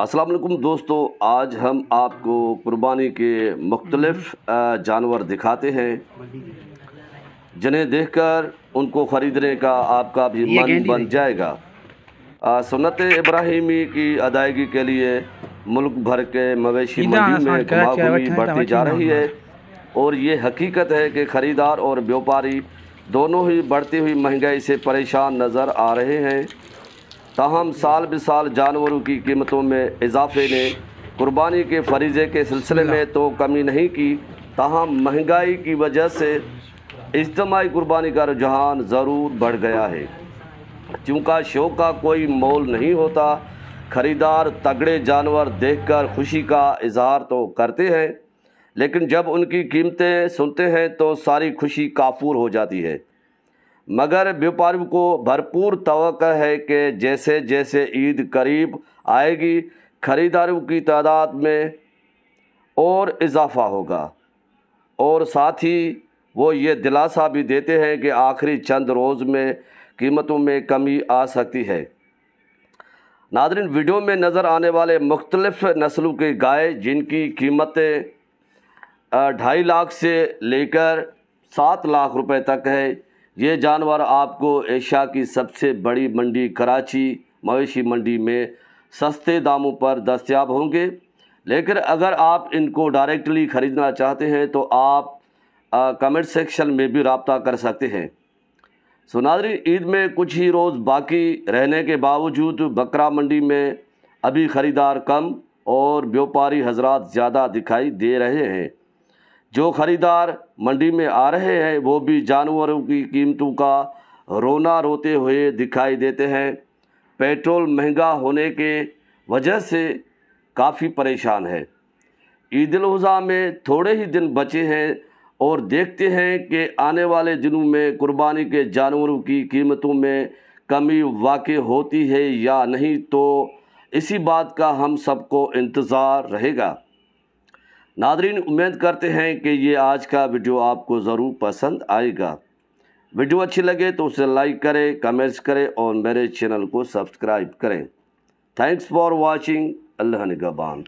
अस्सलाम वालेकुम दोस्तों आज हम आपको कुर्बानी के मुख्तलफ़ जानवर दिखाते हैं जिन्हें देखकर उनको ख़रीदने का आपका भी मन बन जाएगा सुनत इब्राहिमी की अदायगी के लिए मुल्क भर के मवेशी मंडी में घुमाघुमी बढ़ती जा रही है और ये हकीकत है कि ख़रीदार और व्यापारी दोनों ही बढ़ती हुई महंगाई से परेशान नज़र आ रहे हैं ताहम साल ब साल जानवरों की कीमतों में इजाफे ने कुर्बानी के फरीजे के सिलसिले में तो कमी नहीं की ताहम महंगाई की वजह से इज्तमाही कुर्बानी का रुझान ज़रूर बढ़ गया है चूँकि शो का कोई मोल नहीं होता खरीदार तगड़े जानवर देखकर खुशी का इजहार तो करते हैं लेकिन जब उनकी कीमतें सुनते हैं तो सारी खुशी काफूर हो जाती है मगर व्यापारी को भरपूर तवक है कि जैसे जैसे ईद करीब आएगी खरीदारों की तादाद में और इजाफा होगा और साथ ही वो ये दिलासा भी देते हैं कि आखिरी चंद रोज़ में कीमतों में कमी आ सकती है नादरीन वीडियो में नज़र आने वाले मुख्तलफ़ नस्लों के गाय जिनकी कीमतें ढाई लाख से लेकर सात लाख रुपए तक है ये जानवर आपको एशिया की सबसे बड़ी मंडी कराची मवेशी मंडी में सस्ते दामों पर दस्तियाब होंगे लेकिन अगर आप इनको डायरेक्टली ख़रीदना चाहते हैं तो आप कमेंट सेक्शन में भी रबता कर सकते हैं सोनादरी ईद में कुछ ही रोज़ बाकी रहने के बावजूद बकरा मंडी में अभी ख़रीदार कम और व्यापारी हजरात ज़्यादा दिखाई दे रहे हैं जो ख़रीदार मंडी में आ रहे हैं वो भी जानवरों की कीमतों का रोना रोते हुए दिखाई देते हैं पेट्रोल महंगा होने के वजह से काफ़ी परेशान है ईद अजी में थोड़े ही दिन बचे हैं और देखते हैं कि आने वाले दिनों में कुर्बानी के जानवरों की कीमतों में कमी वाक़ होती है या नहीं तो इसी बात का हम सबको इंतज़ार रहेगा नादरीन उम्मीद करते हैं कि ये आज का वीडियो आपको ज़रूर पसंद आएगा वीडियो अच्छी लगे तो उसे लाइक करें कमेंट्स करें और मेरे चैनल को सब्सक्राइब करें थैंक्स फॉर वॉचिंग अल्लाह निगबान